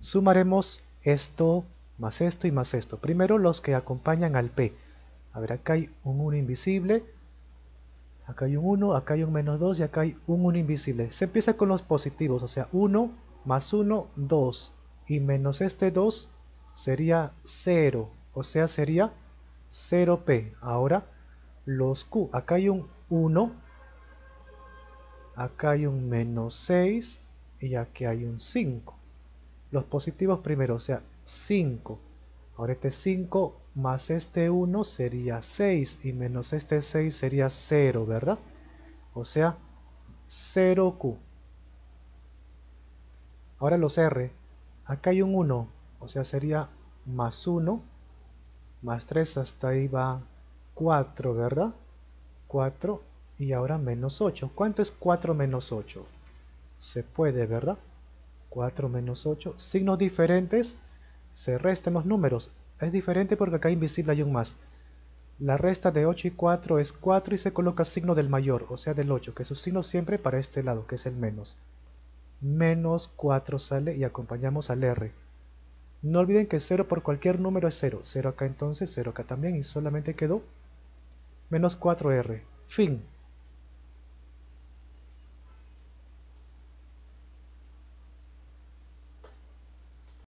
sumaremos esto más esto y más esto. Primero los que acompañan al P. A ver, acá hay un 1 invisible, acá hay un 1, acá hay un menos 2 y acá hay un 1 invisible. Se empieza con los positivos, o sea, 1 más 1, 2. Y menos este 2 sería 0, o sea, sería 0P. Ahora, los Q, acá hay un 1, acá hay un menos 6 y aquí hay un 5 los positivos primero, o sea, 5. Ahora este 5 más este 1 sería 6 y menos este 6 sería 0, ¿verdad? O sea, 0Q. Ahora los R. Acá hay un 1, o sea, sería más 1, más 3, hasta ahí va 4, ¿verdad? 4 y ahora menos 8. ¿Cuánto es 4 menos 8? Se puede, ¿verdad? 4 menos 8, signos diferentes, se restan los números. Es diferente porque acá invisible hay un más. La resta de 8 y 4 es 4 y se coloca signo del mayor, o sea del 8, que es un signo siempre para este lado, que es el menos. Menos 4 sale y acompañamos al R. No olviden que 0 por cualquier número es 0. 0 acá entonces, 0 acá también y solamente quedó menos 4R. Fin.